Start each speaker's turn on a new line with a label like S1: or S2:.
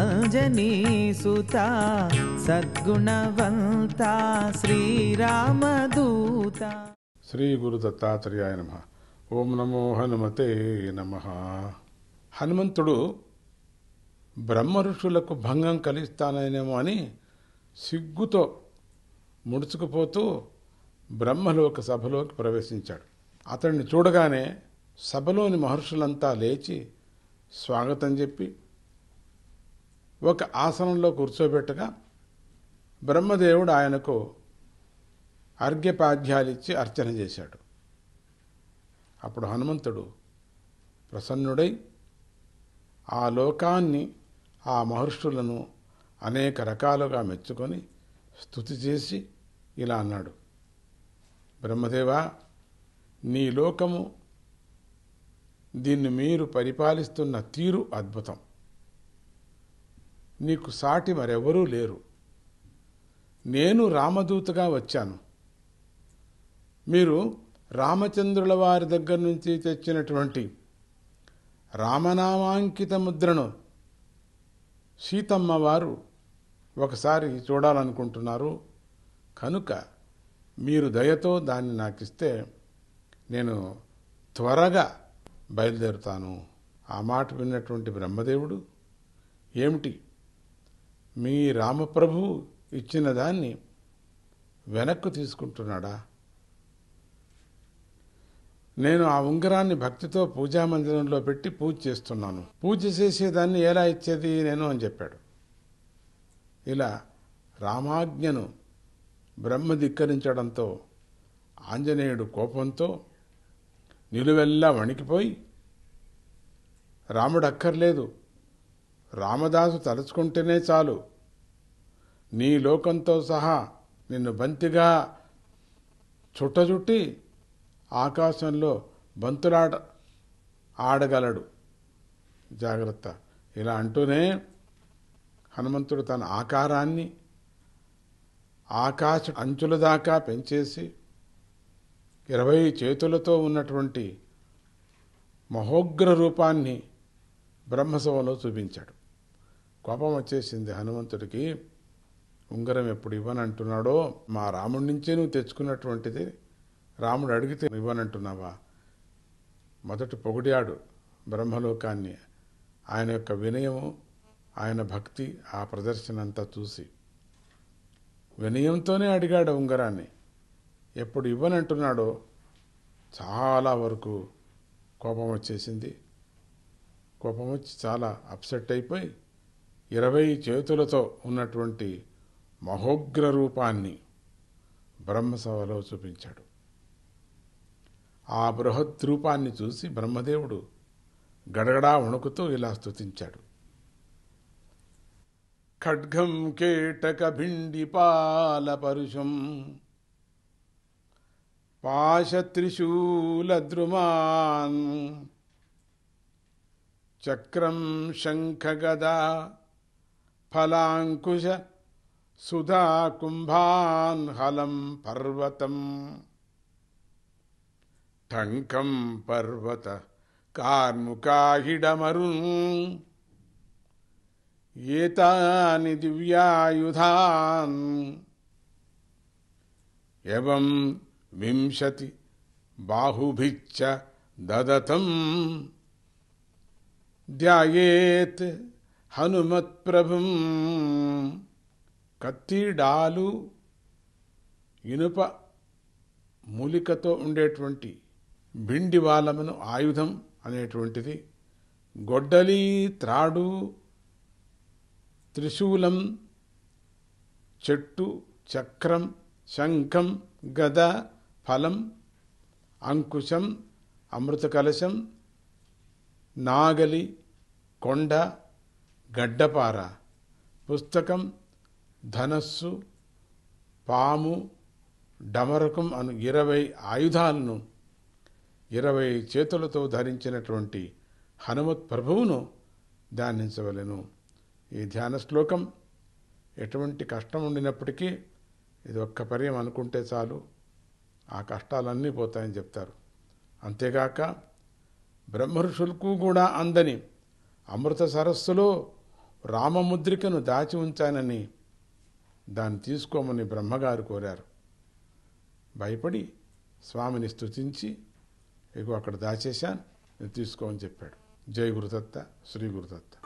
S1: అజనీ సుత సద్గుణవంత శ్రీరామదూత శ్రీ గురు దత్తాత్రేయ నమ ఓం నమో హనుమతే నమ హనుమంతుడు బ్రహ్మ ఋషులకు భంగం కలిస్తానేమో అని సిగ్గుతో ముడుచుకుపోతూ బ్రహ్మలోక సభలోకి ప్రవేశించాడు అతన్ని చూడగానే సభలోని మహర్షులంతా లేచి స్వాగతం చెప్పి ఒక ఆసనంలో కూర్చోబెట్టగా బ్రహ్మదేవుడు ఆయనకు అర్ఘ్యపాధ్యాలిచ్చి అర్చన చేశాడు అప్పుడు హనుమంతుడు ప్రసన్నుడై ఆ లోకాన్ని ఆ మహర్షులను అనేక రకాలుగా మెచ్చుకొని స్థుతి చేసి ఇలా అన్నాడు బ్రహ్మదేవా నీ లోకము దీన్ని మీరు పరిపాలిస్తున్న తీరు అద్భుతం నీకు సాటి మరెవరూ లేరు నేను రామదూతగా వచ్చాను మీరు రామచంద్రుల వారి దగ్గర నుంచి తెచ్చినటువంటి రామనామాంకిత ముద్రను సీతమ్మ వారు ఒకసారి చూడాలనుకుంటున్నారు కనుక మీరు దయతో దాన్ని నాకిస్తే నేను త్వరగా బయలుదేరుతాను ఆ మాట విన్నటువంటి బ్రహ్మదేవుడు ఏమిటి మీ రామప్రభు ఇచ్చిన దాన్ని వెనక్కు తీసుకుంటున్నాడా నేను ఆ ఉంగరాన్ని భక్తితో పూజా మందిరంలో పెట్టి పూజ చేస్తున్నాను పూజ చేసేదాన్ని ఎలా ఇచ్చేది నేను అని చెప్పాడు ఇలా రామాజ్ఞను బ్రహ్మ ధిక్కరించడంతో ఆంజనేయుడు కోపంతో నిలువెల్లా వణికిపోయి రాముడు అక్కర్లేదు రామదాసు తలుచుకుంటేనే చాలు నీ లోకంతో సహా నిన్ను బంతిగా చుట్టచుట్టి ఆకాశంలో బంతులాట ఆడగలడు జాగ్రత్త ఇలా అంటూనే హనుమంతుడు తన ఆకారాన్ని ఆకాశ అంచుల దాకా పెంచేసి ఇరవై చేతులతో ఉన్నటువంటి మహోగ్ర రూపాన్ని బ్రహ్మసభలో చూపించాడు కోపం వచ్చేసింది హనుమంతుడికి ఉంగరం ఎప్పుడు ఇవ్వనంటున్నాడో మా రాముడి నుంచే నువ్వు తెచ్చుకున్నటువంటిది రాముడు అడిగితే ఇవ్వనంటున్నావా మొదటి పొగిడాడు బ్రహ్మలోకాన్ని ఆయన యొక్క వినయము ఆయన భక్తి ఆ ప్రదర్శన అంతా చూసి వినయంతోనే అడిగాడు ఉంగరాన్ని ఎప్పుడు ఇవ్వనంటున్నాడో చాలా వరకు కోపం వచ్చేసింది కోపం వచ్చి చాలా అప్సెట్ అయిపోయి ఇరవై చేతులతో ఉన్నటువంటి మహోగ్ర రూపాన్ని బ్రహ్మసభలో చూపించాడు ఆ బృహత్ రూపాన్ని చూసి బ్రహ్మదేవుడు గడగడా వణుకుతూ ఇలా స్థుతించాడు ఖడ్గం కేటక పాల పరుషం पाशत्रिशूलद्रुमान् चक्रं शङ्खगदा फलाङ्कुश सुधाकुम्भान् हलं पर्वतम् टङ्कं पर्वत कार्मुकाहिडमरुन् एतानि दिव्यायुधान् एवम् వింశతి బాహుభిచ్చ దదతం ధ్యాయేత్ హనుమత్ప్రభుం కత్తిడాలు ఇనుప మూలికతో ఉండేటువంటి బిండివాలమును ఆయుధం అనేటువంటిది గొడ్డలి త్రాడు త్రిశూలం చెట్టు చక్రం శంఖం గద ఫలం అంకుశం అమృత కలశం నాగలి కొండ గడ్డపార పుస్తకం ధనస్సు పాము డమరకం అను ఇరవై ఆయుధాలను ఇరవై చేతులతో ధరించినటువంటి హనుమత్ ప్రభువును ధ్యానించవలను ఈ ధ్యాన శ్లోకం ఎటువంటి కష్టం ఉండినప్పటికీ ఇది ఒక్క పర్యం అనుకుంటే చాలు ఆ కష్టాలన్నీ పోతాయని చెప్తారు అంతేగాక బ్రహ్మర్షులకు కూడా అందని అమృత సరస్సులో రామముద్రికను దాచి ఉంచానని దాన్ని తీసుకోమని బ్రహ్మగారు కోరారు భయపడి స్వామిని స్థుతించి ఇగో అక్కడ దాచేశాను తీసుకోమని చెప్పాడు జై గురుదత్త శ్రీ గురుదత్త